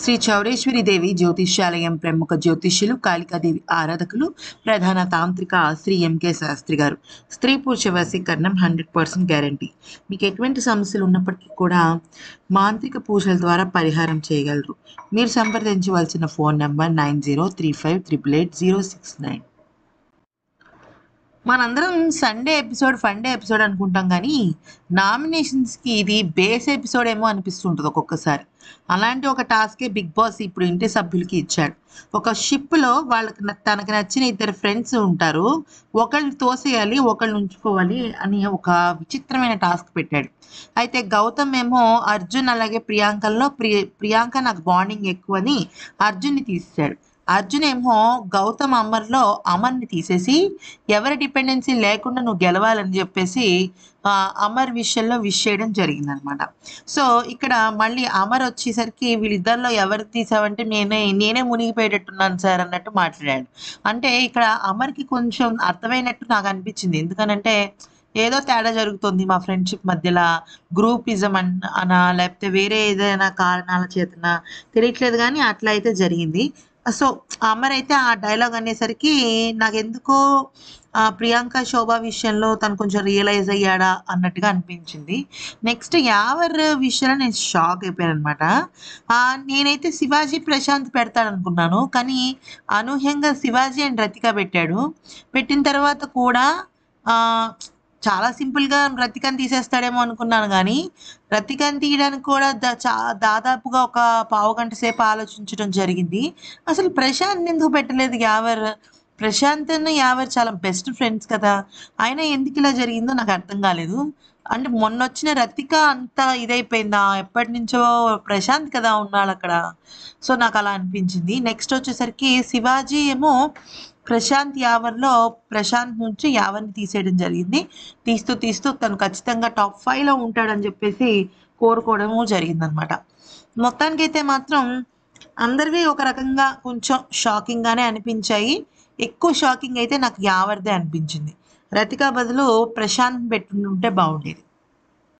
శ్రీ చౌడేశ్వరి దేవి జ్యోతిష్యాలయం ప్రముఖ జ్యోతిష్యులు కాళికాదేవి ఆరాధకులు ప్రధాన తాంత్రిక శ్రీ ఎంకే శాస్త్రి గారు స్త్రీ పురుష వశీకరణం హండ్రెడ్ పర్సెంట్ గ్యారంటీ మీకు ఎటువంటి సమస్యలు ఉన్నప్పటికీ కూడా మాంత్రిక పూజల ద్వారా పరిహారం చేయగలరు మీరు సంప్రదించవలసిన phone number nine zero three five triple eight zero six nine మనందరం సండే ఎపిసోడ్ ఫండే ఎపిసోడ్ అనుకుంటాం కానీ నామినేషన్స్కి ఇది బేస్ ఎపిసోడ్ ఏమో అనిపిస్తుంటుంది ఒక్కొక్కసారి అలాంటి ఒక టాస్కే బిగ్ బాస్ ఇప్పుడు ఇంటి సభ్యులకి ఇచ్చాడు ఒక షిప్లో వాళ్ళకి తనకు నచ్చిన ఇద్దరు ఫ్రెండ్స్ ఉంటారు ఒకళ్ళు తోసేయాలి ఒకళ్ళు ఉంచుకోవాలి అని ఒక విచిత్రమైన టాస్క్ పెట్టాడు అయితే గౌతమ్ ఏమో అర్జున్ అలాగే ప్రియాంకల్లో ప్రియాంక నాకు బాండింగ్ ఎక్కువని అర్జున్ని తీసాడు అర్జున్ ఏమో గౌతమ్ అమర్లో అమర్ని తీసేసి ఎవరి డిపెండెన్సీ లేకుండా నువ్వు గెలవాలని చెప్పేసి అమర్ విషయంలో విష్ చేయడం జరిగిందనమాట సో ఇక్కడ మళ్ళీ అమర్ వచ్చేసరికి వీళ్ళిద్దరిలో ఎవరు తీసావంటే నేనే నేనే మునిగిపోయేటట్టున్నాను సార్ అన్నట్టు మాట్లాడాడు అంటే ఇక్కడ అమర్కి కొంచెం అర్థమైనట్టు నాకు అనిపించింది ఎందుకనంటే ఏదో తేడా జరుగుతుంది మా ఫ్రెండ్షిప్ మధ్యలో గ్రూపిజం అన్ అనా లేకపోతే వేరే ఏదైనా కారణాల చేతన తెలియట్లేదు కానీ అట్లా అయితే జరిగింది సో అయితే ఆ డైలాగ్ అనేసరికి నాకెందుకో ప్రియాంక శోభ విషయంలో తను కొంచెం రియలైజ్ అయ్యాడా అన్నట్టుగా అనిపించింది నెక్స్ట్ యావర్ విషయంలో నేను షాక్ అయిపోయాను అనమాట నేనైతే శివాజీ ప్రశాంత్ పెడతాడనుకున్నాను కానీ అనూహ్యంగా శివాజీ అండ్ రతిక పెట్టాడు పెట్టిన తర్వాత కూడా చాలా సింపుల్గా రతికని తీసేస్తాడేమో అనుకున్నాను కానీ రతికని తీయడానికి కూడా దాదాపుగా ఒక పావు గంట సేపు ఆలోచించడం జరిగింది అసలు ప్రశాంత్ ఎందుకు పెట్టలేదు యావర్ ప్రశాంత్ యావర్ చాలా బెస్ట్ ఫ్రెండ్స్ కదా ఆయన ఎందుకు ఇలా జరిగిందో నాకు అర్థం కాలేదు అంటే మొన్న వచ్చిన రతిక అంతా ఇదైపోయిందా ఎప్పటి నుంచో ప్రశాంత్ కదా ఉన్నాడు అక్కడ సో నాకు అలా అనిపించింది నెక్స్ట్ వచ్చేసరికి శివాజీ ఏమో ప్రశాంత్ యావర్లో ప్రశాంత్ నుంచి యావర్ని తీసేయడం జరిగింది తీస్తూ తీస్తూ తను ఖచ్చితంగా టాప్ ఫైవ్లో ఉంటాడని చెప్పేసి కోరుకోవడము జరిగిందనమాట మొత్తానికైతే మాత్రం అందరివి ఒక రకంగా కొంచెం షాకింగ్గానే అనిపించాయి ఎక్కువ షాకింగ్ అయితే నాకు యావర్దే అనిపించింది రతికా బదులు ప్రశాంత్ పెట్టుంటే బాగుండేది